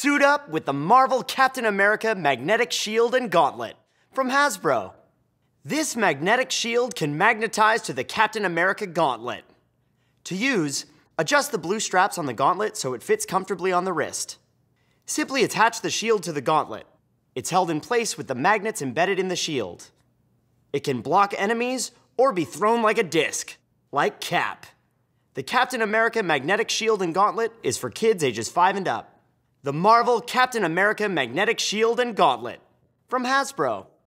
Suit up with the Marvel Captain America Magnetic Shield and Gauntlet from Hasbro. This magnetic shield can magnetize to the Captain America Gauntlet. To use, adjust the blue straps on the gauntlet so it fits comfortably on the wrist. Simply attach the shield to the gauntlet. It's held in place with the magnets embedded in the shield. It can block enemies or be thrown like a disc, like Cap. The Captain America Magnetic Shield and Gauntlet is for kids ages 5 and up the Marvel Captain America Magnetic Shield and Gauntlet from Hasbro.